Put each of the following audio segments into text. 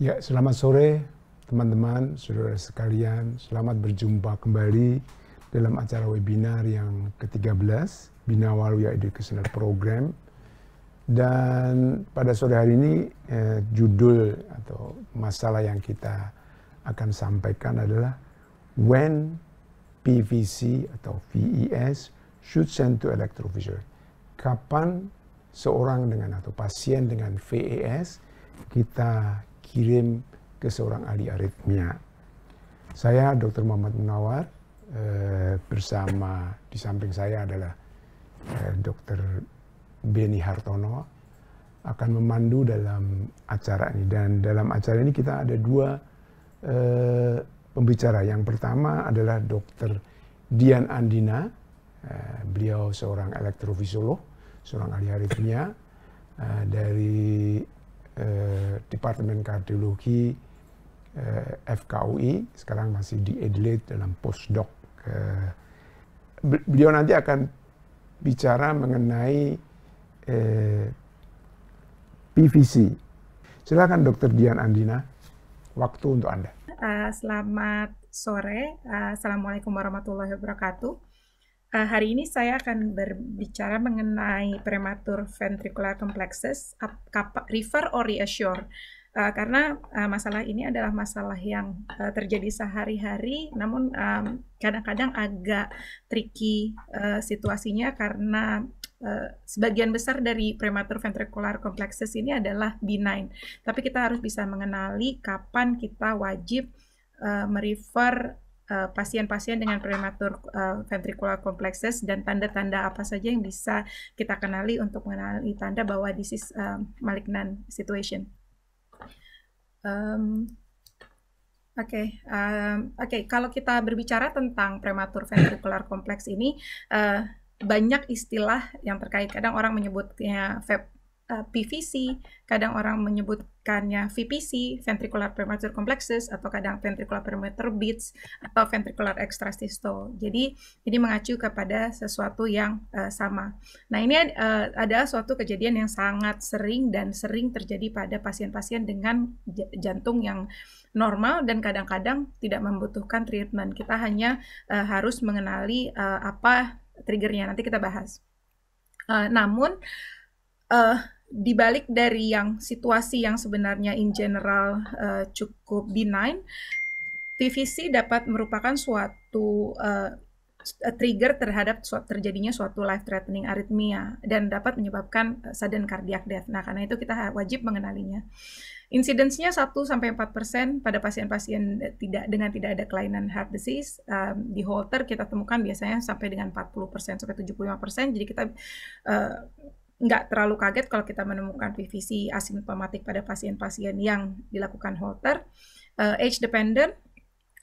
Ya, selamat sore teman-teman, saudara sekalian. Selamat berjumpa kembali dalam acara webinar yang ke-13, Binawaluya Educational Program. Dan pada sore hari ini, eh, judul atau masalah yang kita akan sampaikan adalah When PVC atau VES should send to electrovisual. Kapan seorang dengan atau pasien dengan VES kita kirim ke seorang ahli aritmia. Saya Dr. Muhammad Munawar eh, bersama di samping saya adalah eh, Dr. Beni Hartono akan memandu dalam acara ini dan dalam acara ini kita ada dua eh, pembicara. Yang pertama adalah Dr. Dian Andina, beliau seorang elektrofisiolog, seorang ahli aritmia dari Eh, Departemen Kardiologi eh, FKUI sekarang masih di Adelaide dalam postdoc. Eh, beliau nanti akan bicara mengenai eh, PVC. Silakan Dokter Dian Andina, waktu untuk Anda. Uh, selamat sore, uh, assalamualaikum warahmatullahi wabarakatuh. Uh, hari ini saya akan berbicara mengenai prematur ventricular complexes, refer or reassure. Uh, karena uh, masalah ini adalah masalah yang uh, terjadi sehari-hari, namun um, kadang-kadang agak tricky uh, situasinya karena Uh, sebagian besar dari prematur ventricular complexes ini adalah benign, tapi kita harus bisa mengenali kapan kita wajib uh, merefer Eh, pasien-pasien uh, dengan prematur uh, ventricular complexes dan tanda-tanda apa saja yang bisa kita kenali untuk mengenali tanda bahwa this is um, malignant situation. Um, Oke, okay. um, oke. Okay. Kalau kita berbicara tentang prematur ventricular kompleks ini, uh, banyak istilah yang terkait. Kadang orang menyebutnya Eh, PVC, kadang orang menyebutkannya VPC, ventricular premature complexes, atau kadang ventricular premature beats, atau ventricular extrasystole Jadi ini mengacu kepada sesuatu yang uh, sama. Nah ini uh, eh, ada suatu kejadian yang sangat sering dan sering terjadi pada pasien-pasien dengan jantung yang normal dan kadang-kadang tidak membutuhkan treatment. Kita hanya uh, harus mengenali uh, apa triggernya. Nanti kita bahas. Uh, namun uh, dibalik dari yang situasi yang sebenarnya in general uh, cukup benign, TVC dapat merupakan suatu uh, trigger terhadap terjadinya suatu life threatening aritmia dan dapat menyebabkan eh, sudden cardiac death. Nah, karena itu kita wajib mengenalinya. Insidensnya 1 sampai 4% pada pasien-pasien tidak dengan tidak ada kelainan heart disease um, di Holter kita temukan biasanya sampai dengan 40% sampai 75%. Jadi kita uh, nggak terlalu kaget kalau kita menemukan PVC asimptomatik pada pasien-pasien yang dilakukan Holter. Uh, age dependent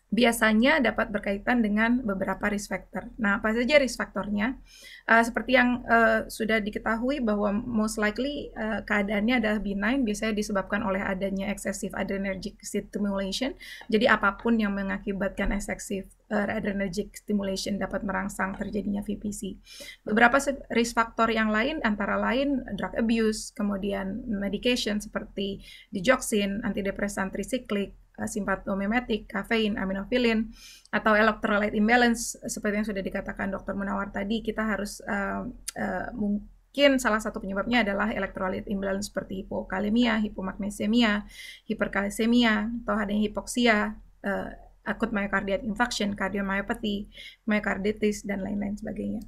biasanya dapat berkaitan dengan beberapa risk factor. Nah, apa saja risk faktornya? Uh, eh, seperti yang uh, sudah diketahui bahwa most likely uh, keadaannya adalah benign, biasanya disebabkan oleh adanya excessive adrenergic stimulation. Jadi apapun yang mengakibatkan excessive adrenergic stimulation dapat merangsang terjadinya VPC. Beberapa risk faktor yang lain antara lain drug abuse, kemudian medication seperti digoxin, antidepresan trisiklik, simpatomimetik, kafein, aminofilin, atau electrolyte imbalance seperti yang sudah dikatakan dokter Munawar tadi, kita harus uh, uh, mungkin salah satu penyebabnya adalah electrolyte imbalance seperti hipokalemia, hipomagnesemia, hiperkalsemia, atau adanya hipoksia, uh, eh, akut myocardial infarction, cardiomyopathy, myocarditis, dan lain-lain sebagainya.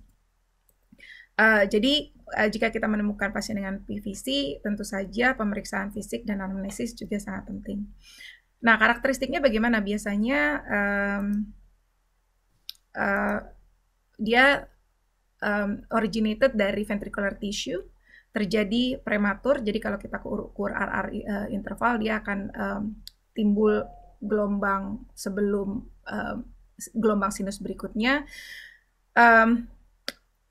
Uh, jadi uh, jika kita menemukan pasien dengan PVC, tentu saja pemeriksaan fisik dan anamnesis juga sangat penting. Nah, karakteristiknya bagaimana? Biasanya um, uh, dia um, originated dari ventricular tissue, terjadi prematur. Jadi kalau kita ukur RR uh, eh, interval, dia akan um, timbul gelombang sebelum um, gelombang sinus berikutnya. Um,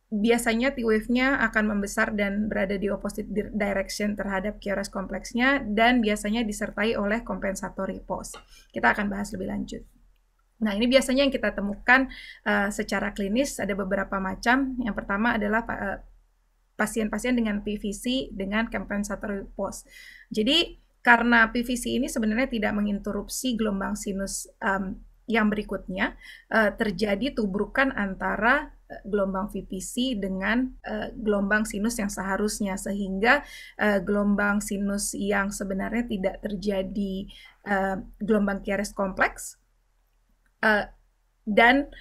biasanya T-wave-nya akan membesar dan berada di opposite direction terhadap QRS kompleksnya dan biasanya disertai oleh compensatory pause. Kita akan bahas lebih lanjut. Nah, ini biasanya yang kita temukan uh, secara klinis ada beberapa macam. Yang pertama adalah uh, pasien-pasien dengan PVC dengan compensatory pause. Jadi, karena PVC ini sebenarnya tidak menginterupsi gelombang sinus um, yang berikutnya, uh, terjadi tubrukan antara Eh, gelombang VPC dengan uh, gelombang sinus yang seharusnya sehingga uh, gelombang sinus yang sebenarnya tidak terjadi uh, gelombang Kiares kompleks uh, dan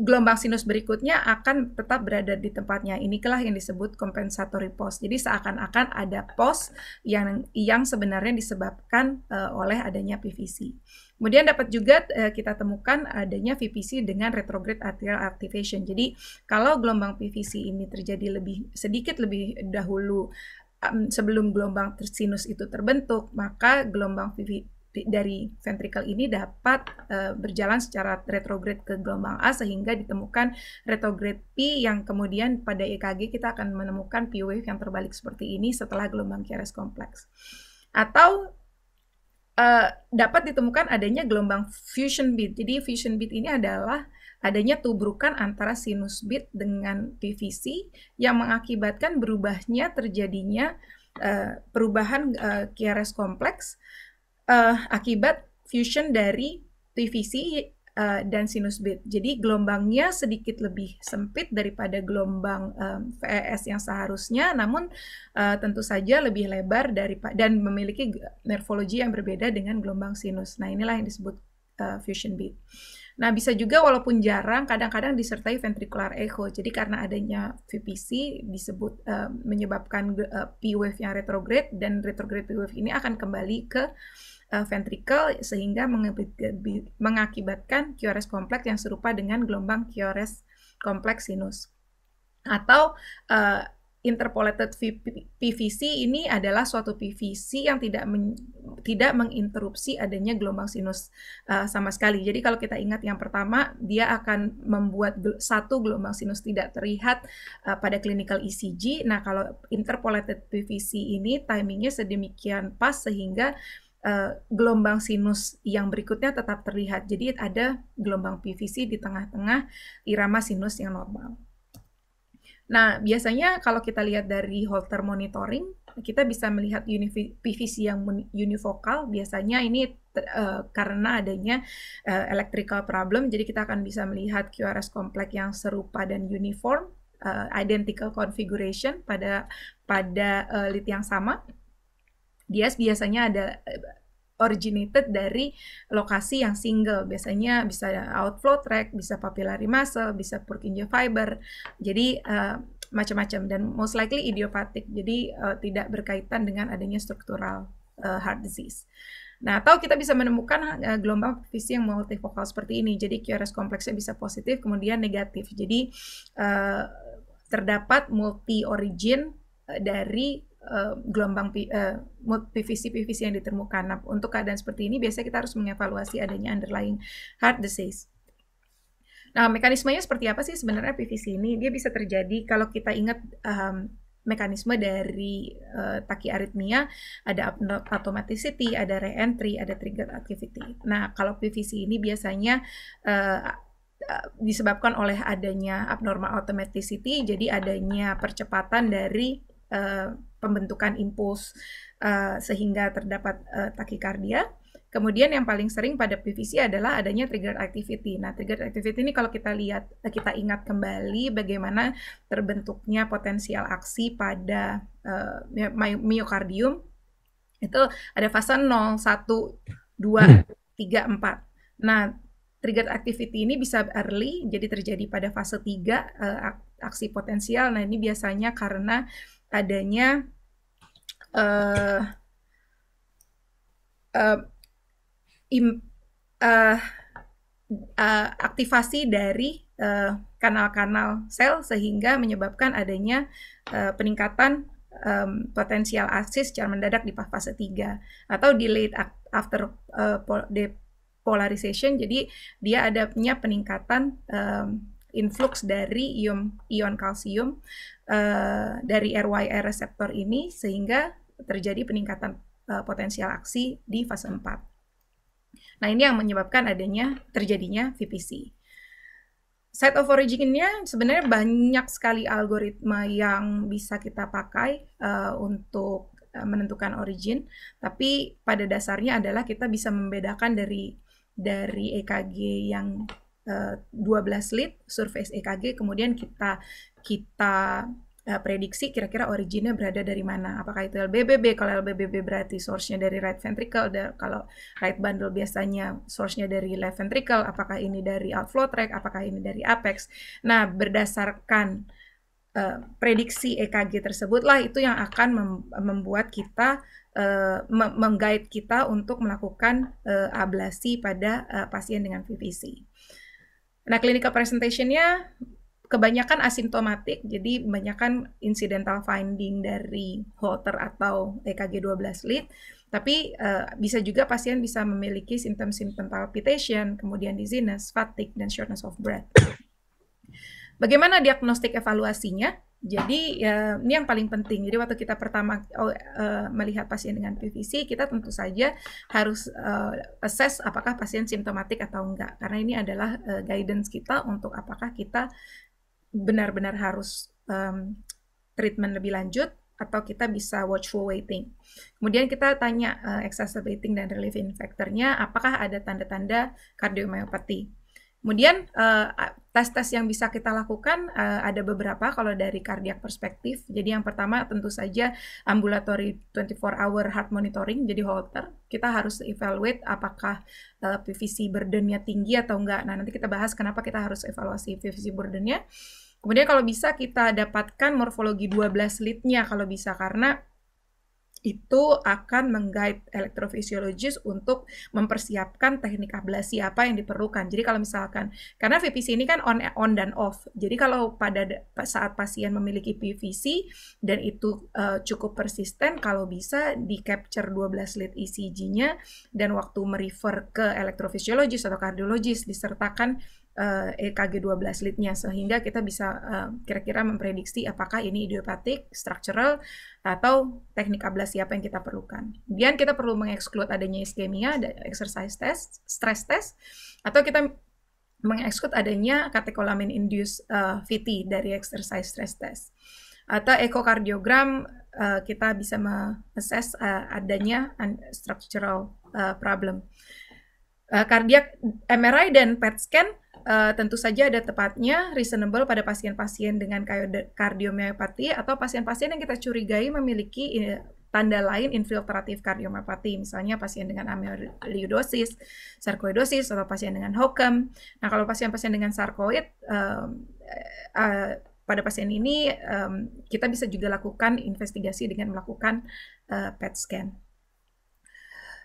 gelombang sinus berikutnya akan tetap berada di tempatnya. ini kelah yang disebut compensatory pause. Jadi seakan-akan ada pause yang yang sebenarnya disebabkan uh, oleh adanya PVC. Kemudian dapat juga uh, kita temukan adanya VPC dengan retrograde atrial activation. Jadi kalau gelombang PVC ini terjadi lebih sedikit lebih dahulu sebelum gelombang sinus itu terbentuk, maka gelombang dari ventrikel ini dapat uh, berjalan secara retrograde ke gelombang A sehingga ditemukan retrograde P yang kemudian pada EKG kita akan menemukan P wave yang terbalik seperti ini setelah gelombang Keres kompleks. Atau uh, dapat ditemukan adanya gelombang fusion beat. Jadi fusion beat ini adalah adanya tubrukan antara sinus beat dengan PVC yang mengakibatkan berubahnya terjadinya uh, perubahan uh, QRS kompleks uh, akibat fusion dari TVC uh, eh, dan sinus bit. Jadi gelombangnya sedikit lebih sempit daripada gelombang um, eh, VES yang seharusnya, namun uh, tentu saja lebih lebar dari dan memiliki nervologi yang berbeda dengan gelombang sinus. Nah inilah yang disebut uh, fusion bit. Nah, bisa juga walaupun jarang, kadang-kadang disertai ventricular echo. Jadi karena adanya VPC disebut uh, menyebabkan uh, eh, P wave yang retrograde dan retrograde P wave ini akan kembali ke uh, ventricle sehingga mengakibatkan QRS kompleks yang serupa dengan gelombang QRS kompleks sinus. Atau uh, interpolated PVC ini adalah suatu PVC yang tidak men, tidak menginterupsi adanya gelombang sinus uh, sama sekali. Jadi kalau kita ingat yang pertama, dia akan membuat satu gelombang sinus tidak terlihat uh, pada clinical ECG. Nah, kalau interpolated PVC ini timingnya sedemikian pas sehingga uh, gelombang sinus yang berikutnya tetap terlihat. Jadi ada gelombang PVC di tengah-tengah irama sinus yang normal. Nah, biasanya kalau kita lihat dari holter monitoring, kita bisa melihat PVC yang univokal Biasanya ini uh, karena adanya uh, electrical problem, jadi kita akan bisa melihat QRS kompleks yang serupa dan uniform, uh, identical configuration pada pada uh, lead yang sama. Dia biasanya ada originated dari lokasi yang single. Biasanya bisa outflow tract, bisa papillary muscle, bisa Purkinje fiber. Jadi uh, macam-macam dan most likely idiopatik. Jadi uh, tidak berkaitan dengan adanya struktural uh, heart disease. Nah, atau kita bisa menemukan uh, gelombang visi yang multifokal seperti ini. Jadi QRS kompleksnya bisa positif kemudian negatif. Jadi uh, terdapat multi origin dari Eh, gelombang uh, eh, PVC-PVC yang ditemukan. Nah, untuk keadaan seperti ini biasanya kita harus mengevaluasi adanya underlying heart disease. Nah, mekanismenya seperti apa sih sebenarnya PVC ini? Dia bisa terjadi kalau kita ingat um, mekanisme dari uh, eh, aritmia ada automaticity, ada reentry, ada trigger activity. Nah, kalau PVC ini biasanya uh, disebabkan oleh adanya abnormal automaticity, jadi adanya percepatan dari uh, pembentukan impuls uh, sehingga terdapat uh, takikardia. Kemudian yang paling sering pada PVC adalah adanya trigger activity. Nah, trigger activity ini kalau kita lihat, kita ingat kembali bagaimana terbentuknya potensial aksi pada uh, miokardium. Itu ada fase 0, 1, 2, 3, 4. Nah, trigger activity ini bisa early, jadi terjadi pada fase 3 uh, aksi potensial. Nah, ini biasanya karena adanya uh, uh, im, uh, uh, aktivasi dari kanal-kanal uh, sel sehingga menyebabkan adanya uh, peningkatan um, potensial asis secara mendadak di fase 3 atau delayed after uh, polarization jadi dia adanya peningkatan um, influx dari ion, ion kalsium uh, dari RYR reseptor ini sehingga terjadi peningkatan uh, potensial aksi di fase 4. Nah, ini yang menyebabkan adanya terjadinya VPC. Site of origin originnya sebenarnya banyak sekali algoritma yang bisa kita pakai uh, untuk menentukan origin, tapi pada dasarnya adalah kita bisa membedakan dari dari EKG yang 12 eh, lead survei EKG kemudian kita kita uh, prediksi kira-kira originnya berada dari mana apakah itu LBBB kalau LBBB berarti source-nya dari right ventricle kalau right bundle biasanya source-nya dari left ventricle apakah ini dari outflow tract apakah ini dari apex nah berdasarkan uh, prediksi EKG tersebutlah itu yang akan mem membuat kita uh, menggait kita untuk melakukan uh, ablasi pada uh, pasien dengan VVC. Nah, clinical presentation-nya kebanyakan asimptomatik, jadi kebanyakan incidental finding dari Holter atau EKG 12 lead, tapi uh, bisa juga pasien bisa memiliki simptom-simptom palpitation, kemudian dizziness, fatigue, dan shortness of breath. Bagaimana diagnostik evaluasinya? Jadi ya, ini yang paling penting. Jadi waktu kita pertama oh, uh, melihat pasien dengan PVC, kita tentu saja harus uh, assess apakah pasien simptomatik atau enggak. Karena ini adalah uh, guidance kita untuk apakah kita benar-benar harus um, treatment lebih lanjut atau kita bisa watchful waiting. Kemudian kita tanya uh, exacerbating dan relieving nya apakah ada tanda-tanda kardiomyopati. Kemudian eh, tes-tes yang bisa kita lakukan eh, ada beberapa kalau dari kardiak perspektif. Jadi yang pertama tentu saja ambulatory 24 hour heart monitoring jadi Holter. Kita harus evaluate apakah eh, PVC burdennya tinggi atau enggak. Nah, nanti kita bahas kenapa kita harus evaluasi PVC burdennya. Kemudian kalau bisa kita dapatkan morfologi 12 leadnya kalau bisa karena itu akan menggait elektrofisiologis untuk mempersiapkan teknik ablasi apa yang diperlukan. Jadi kalau misalkan karena VPC ini kan on on dan off. Jadi kalau pada saat pasien memiliki PVC dan itu uh, cukup persisten kalau bisa di capture 12 lead ECG-nya dan waktu merefer ke elektrofisiologis atau kardiologis disertakan uh, EKG 12 leadnya sehingga kita bisa kira eh, kira-kira memprediksi apakah ini idiopatik, structural atau teknik ablasi apa yang kita perlukan. Kemudian kita perlu mengeksklud adanya iskemia, ada exercise test, stress test atau kita mengeksklud adanya katekolamin induced uh, eh, VT dari exercise stress test. Atau ekokardiogram uh, kita bisa mengakses uh, adanya structural uh, problem. Uh, kardiak MRI dan PET scan Eh, tentu saja ada tepatnya reasonable pada pasien-pasien dengan kardiomyopati atau pasien-pasien yang kita curigai memiliki eh, tanda lain infiltratif kardiomyopati misalnya pasien dengan amyloidosis, sarkoidosis, atau pasien dengan hokem. Nah, kalau pasien-pasien dengan sarkoid, um, uh, pada pasien ini um, kita bisa juga lakukan investigasi dengan melakukan uh, PET scan.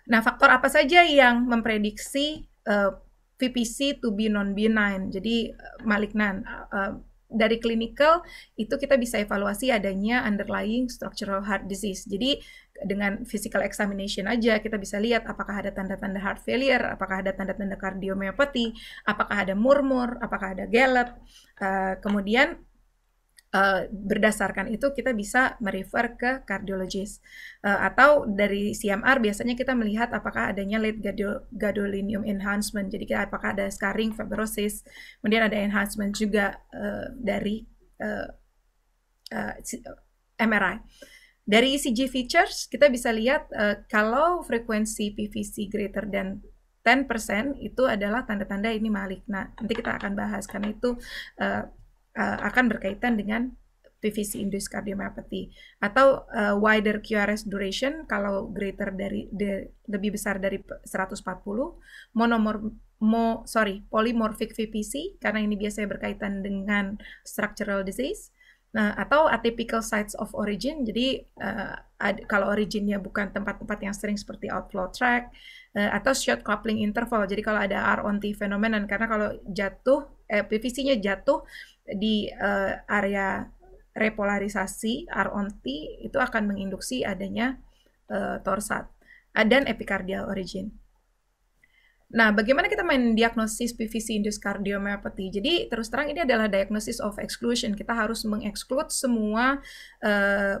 Nah, faktor apa saja yang memprediksi uh, VPC to be non-benign, jadi eh, malignan. Uh, dari clinical itu kita bisa evaluasi adanya underlying structural heart disease. Jadi dengan physical examination aja kita bisa lihat apakah ada tanda-tanda heart failure, apakah ada tanda-tanda kardiomyopati, apakah ada murmur, apakah ada gallop. Uh, kemudian Uh, berdasarkan itu kita bisa merefer ke kardiologis uh, atau dari CMR biasanya kita melihat apakah adanya late gadolinium enhancement jadi kita apakah ada scarring fibrosis kemudian ada enhancement juga uh, dari uh, uh, MRI dari ECG features kita bisa lihat uh, kalau frekuensi PVC greater than 10% itu adalah tanda-tanda ini malik nah Nanti kita akan bahas karena itu uh, uh, akan berkaitan dengan PVC induced cardiomyopathy atau uh, wider QRS duration kalau greater dari de, lebih besar dari 140 monomor mo, sorry polymorphic VPC karena ini biasanya berkaitan dengan structural disease Nah, atau atypical sites of origin. Jadi uh, ad, kalau originnya bukan tempat-tempat yang sering seperti outflow track uh, atau short coupling interval. Jadi kalau ada R on T phenomenon karena kalau jatuh eh, PVC-nya jatuh di uh, area repolarisasi r on t itu akan menginduksi adanya uh, torsat uh, dan epicardial origin. Nah, bagaimana kita main diagnosis PVC induced cardiomyopathy? Jadi, terus terang ini adalah diagnosis of exclusion. Kita harus mengeksklud semua uh,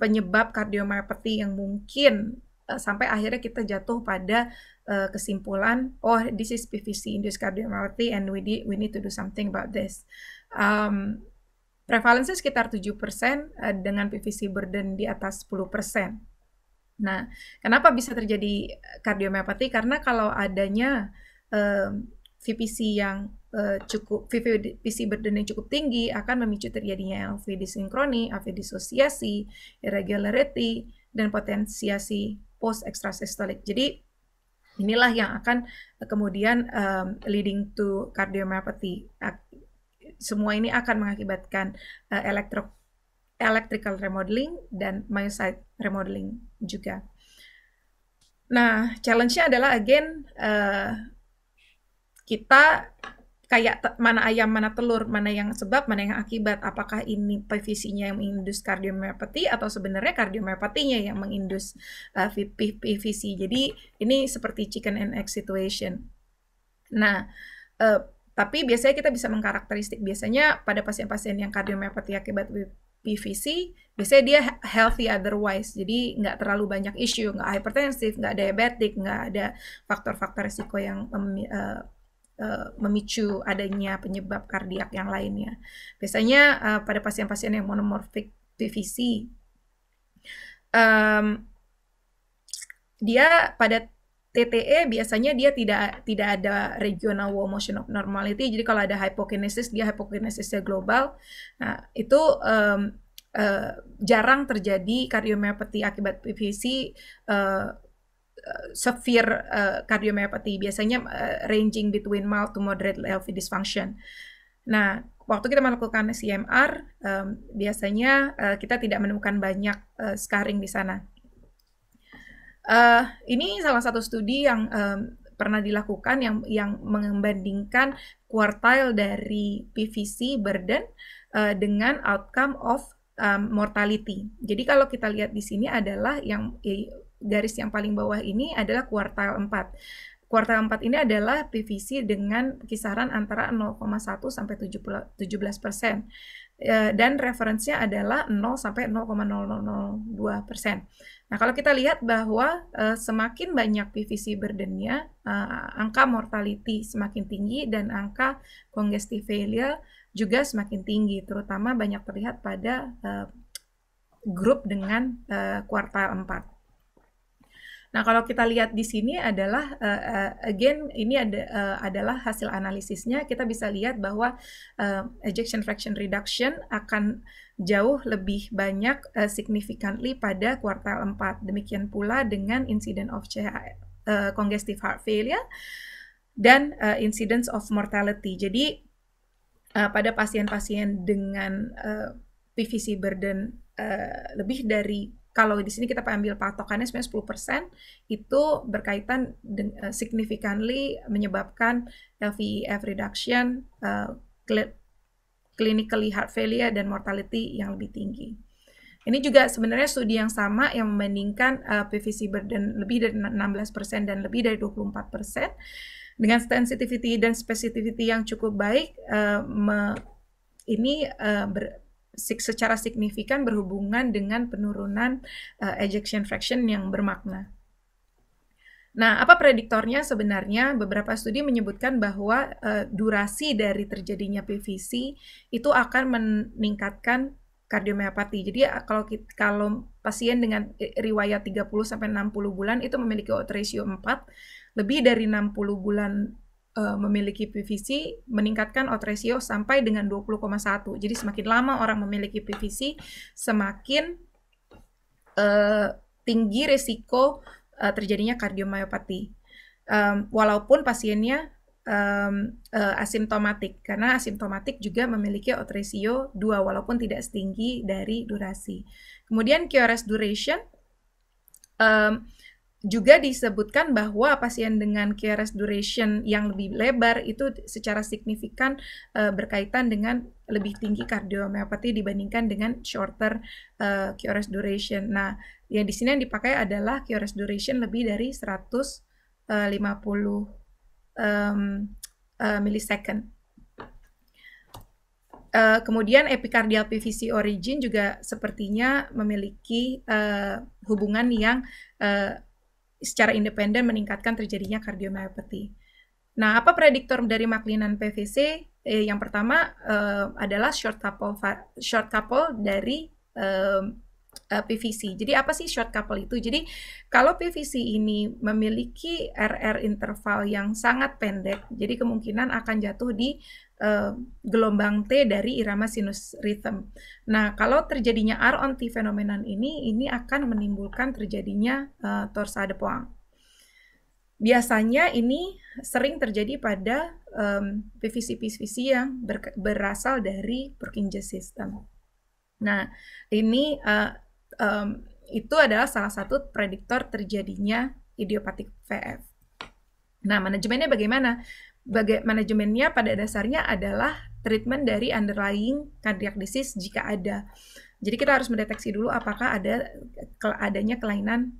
penyebab cardiomyopathy yang mungkin uh, sampai akhirnya kita jatuh pada uh, kesimpulan, oh, this is PVC induced cardiomyopathy and we, we need to do something about this um, prevalensi sekitar 7% eh, dengan PVC burden di atas 10%. Nah, kenapa bisa terjadi eh, kardiomyopati? Karena kalau adanya um, VPC yang uh, cukup VPC burden yang cukup tinggi akan memicu terjadinya LV disinkroni, AV disosiasi, irregularity, dan potensiasi post ekstrasistolik. Jadi inilah yang akan kemudian um, leading to cardiomyopathy semua ini akan mengakibatkan uh, elektro electrical remodeling dan myocyte remodeling juga. Nah, challenge-nya adalah again uh, kita kayak mana ayam, mana telur, mana yang sebab, mana yang akibat. Apakah ini PVC-nya yang mengindus kardiomyopati atau sebenarnya kardiomyopatinya yang mengindus uh, eh, PVC. Jadi ini seperti chicken and egg situation. Nah, uh, tapi biasanya kita bisa mengkarakteristik. Biasanya pada pasien-pasien yang kardiomyopati akibat PVC, biasanya dia healthy otherwise. Jadi nggak terlalu banyak isu, nggak hipertensif, nggak diabetik, nggak ada faktor-faktor risiko yang uh, memicu adanya penyebab kardiak yang lainnya. Biasanya uh, pada pasien-pasien yang monomorfik PVC, um, dia pada TTE biasanya dia tidak tidak ada regional wall motion normality. Jadi kalau ada hypokinesis dia hypokinesisnya global. Nah, itu um, uh, jarang terjadi kardiomyopati akibat PVC uh, eh, severe uh, eh, cardiomyopathy biasanya uh, ranging between mild to moderate LV dysfunction. Nah, waktu kita melakukan CMR um, biasanya uh, kita tidak menemukan banyak uh, scarring di sana. Uh, ini salah satu studi yang um, pernah dilakukan yang yang membandingkan kuartil dari PVC burden uh, dengan outcome of um, mortality. Jadi kalau kita lihat di sini adalah yang garis yang paling bawah ini adalah kuartil 4 kuartal 4 ini adalah PVC dengan kisaran antara 0,1 sampai 17 persen eh, dan referensinya adalah 0 sampai 0,002 persen. Nah, kalau kita lihat bahwa uh, semakin banyak PVC burdennya, uh, eh, angka mortality semakin tinggi dan angka congestive failure juga semakin tinggi, terutama banyak terlihat pada uh, grup dengan uh, kuartal 4. Nah, kalau kita lihat di sini adalah uh, uh, again ini ada uh, adalah hasil analisisnya kita bisa lihat bahwa uh, ejection fraction reduction akan jauh lebih banyak uh, significantly pada kuartal 4. Demikian pula dengan incident of uh, congestive heart failure dan uh, incidence of mortality. Jadi uh, pada pasien-pasien dengan uh, PVC burden uh, lebih dari kalau di sini kita ambil patokannya sebenarnya 10% itu berkaitan uh, significantly menyebabkan LVEF reduction uh, clinically heart failure dan mortality yang lebih tinggi. Ini juga sebenarnya studi yang sama yang membandingkan uh, eh, PVC burden lebih dari 16% dan lebih dari 24% dengan sensitivity dan specificity yang cukup baik uh, ini uh, ber, secara signifikan berhubungan dengan penurunan uh, ejection fraction yang bermakna. Nah, apa prediktornya sebenarnya? Beberapa studi menyebutkan bahwa uh, durasi dari terjadinya PVC itu akan meningkatkan kardiomyopati. Jadi eh, kalau kalau pasien dengan riwayat 30 sampai 60 bulan itu memiliki odds ratio 4, lebih dari 60 bulan uh, memiliki PVC meningkatkan odds ratio sampai dengan 20,1. Jadi semakin lama orang memiliki PVC, semakin uh, tinggi resiko uh, eh, terjadinya kardiomyopati Um, walaupun pasiennya um, uh, asimptomatik karena asimptomatik juga memiliki odds ratio 2 walaupun tidak setinggi dari durasi. Kemudian QRS duration um, juga disebutkan bahwa pasien dengan QRS duration yang lebih lebar itu secara signifikan uh, berkaitan dengan lebih tinggi kardiomyopati dibandingkan dengan shorter uh, eh, QRS duration. Nah, yang di sini yang dipakai adalah QRS duration lebih dari 150 um, uh, milisecond. Uh, kemudian epicardial PVC origin juga sepertinya memiliki uh, hubungan yang uh, secara independen meningkatkan terjadinya kardiomyopati. Nah, apa prediktor dari maklinan PVC? Eh, yang pertama eh, adalah short couple, short couple dari eh, uh, eh, PVC. Jadi apa sih short couple itu? Jadi kalau PVC ini memiliki RR interval yang sangat pendek, jadi kemungkinan akan jatuh di uh, gelombang T dari irama sinus rhythm. Nah, kalau terjadinya R on T fenomenan ini, ini akan menimbulkan terjadinya uh, eh, torsade poang. Biasanya ini sering terjadi pada um, PVC-PVC yang ber berasal dari Purkinje system. Nah, ini uh, um, itu adalah salah satu prediktor terjadinya idiopatik VF. Nah, manajemennya bagaimana? Baga manajemennya pada dasarnya adalah treatment dari underlying cardiac disease jika ada. Jadi kita harus mendeteksi dulu apakah ada adanya kelainan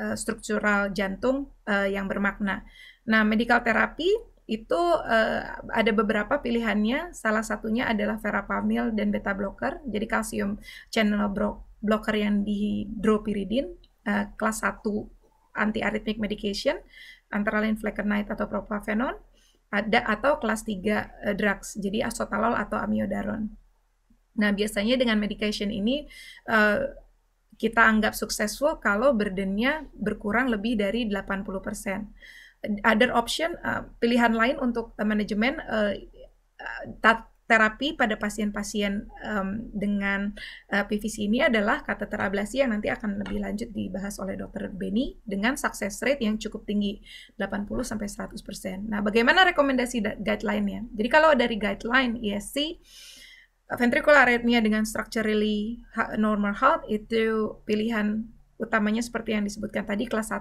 uh, struktural jantung uh, yang bermakna. Nah, medical therapy itu uh, ada beberapa pilihannya. Salah satunya adalah verapamil dan beta blocker, jadi kalsium channel block blocker yang dihidropiridin, uh, eh, kelas 1 antiarrhythmic medication, antara lain flecainide atau propafenon, ada atau kelas 3 uh, eh, drugs, jadi asotalol atau amiodaron. Nah, biasanya dengan medication ini uh, kita anggap successful kalau burdennya berkurang lebih dari 80%. Other option, uh, pilihan lain untuk uh, manajemen uh, terapi pada pasien-pasien um, dengan uh, eh, PVC ini adalah kateter ablasi yang nanti akan lebih lanjut dibahas oleh dokter Benny dengan success rate yang cukup tinggi 80 sampai 100%. Nah, bagaimana rekomendasi guideline-nya? Jadi kalau dari guideline ESC ventricular arrhythmia dengan structurally normal heart itu pilihan utamanya seperti yang disebutkan tadi kelas 1 uh,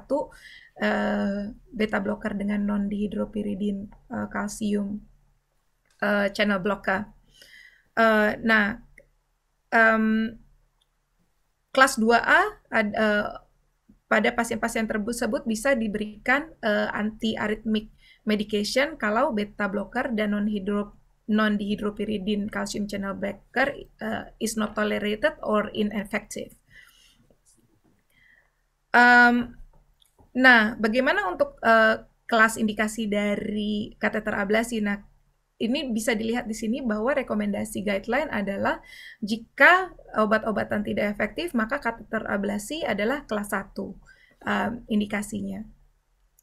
eh, beta blocker dengan non dihidropiridin uh, eh, kalsium uh, channel blocker. Uh, nah, um, kelas 2A uh, eh, pada pasien-pasien tersebut bisa diberikan uh, eh, antiaritmik medication kalau beta blocker dan non hidro non dihidropiridin calcium channel blocker uh, is not tolerated or ineffective. Um, nah, bagaimana untuk uh, kelas indikasi dari kateter ablasi? Nah, ini bisa dilihat di sini bahwa rekomendasi guideline adalah jika obat-obatan tidak efektif maka kateter ablasi adalah kelas 1 um, indikasinya.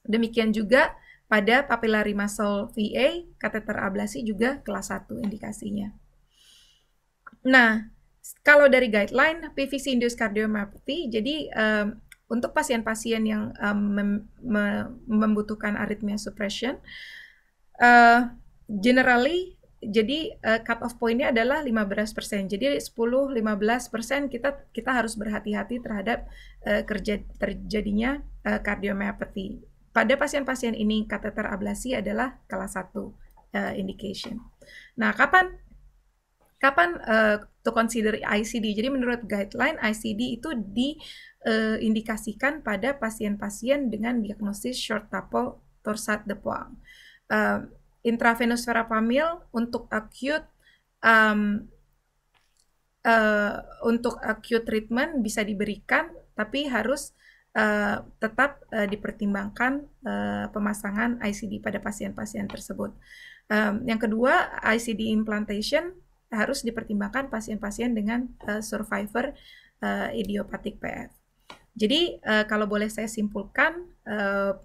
Demikian juga pada papillary muscle VA kateter ablasi juga kelas 1 indikasinya. Nah, kalau dari guideline PVC induced cardiomyopathy jadi um, untuk pasien-pasien yang um, mem mem membutuhkan aritmia suppression uh, generally jadi uh, cut off pointnya adalah 15%. Jadi 10 15% kita kita harus berhati-hati terhadap uh, kerja terjadinya uh, cardiomyopathy. Pada pasien-pasien ini kateter ablasi adalah kelas 1 uh, indication. Nah, kapan kapan uh, to consider ICD? Jadi menurut guideline ICD itu diindikasikan uh, pada pasien-pasien dengan diagnosis short tuple torsade de Poing. Uh, intravenous verapamil untuk acute um, uh, untuk acute treatment bisa diberikan tapi harus Uh, tetap uh, dipertimbangkan uh, pemasangan ICD pada pasien-pasien tersebut. Um, yang kedua, ICD implantation harus dipertimbangkan pasien-pasien dengan uh, survivor uh, idiopatik PF. Jadi uh, kalau boleh saya simpulkan, uh,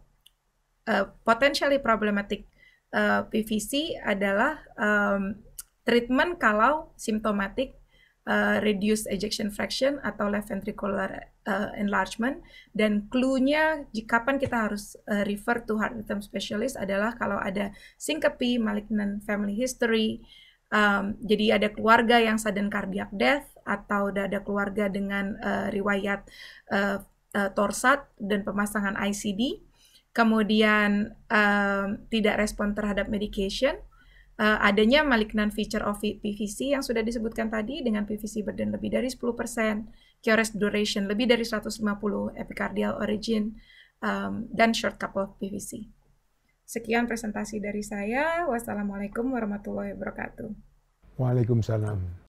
uh, potentially problematic Eh, PVC adalah um, treatment kalau simptomatik uh, eh, reduced ejection fraction atau left ventricular uh, enlargement dan clue-nya kapan kita harus uh, refer to heart rhythm specialist adalah kalau ada syncope, malignant family history, um, jadi ada keluarga yang sudden cardiac death atau ada keluarga dengan uh, riwayat uh, uh, torsat dan pemasangan ICD kemudian uh, tidak respon terhadap medication, uh, adanya malignant feature of PVC yang sudah disebutkan tadi dengan PVC burden lebih dari 10%, QRS duration lebih dari 150, epicardial origin, um, dan short couple of PVC. Sekian presentasi dari saya. Wassalamualaikum warahmatullahi wabarakatuh. Waalaikumsalam.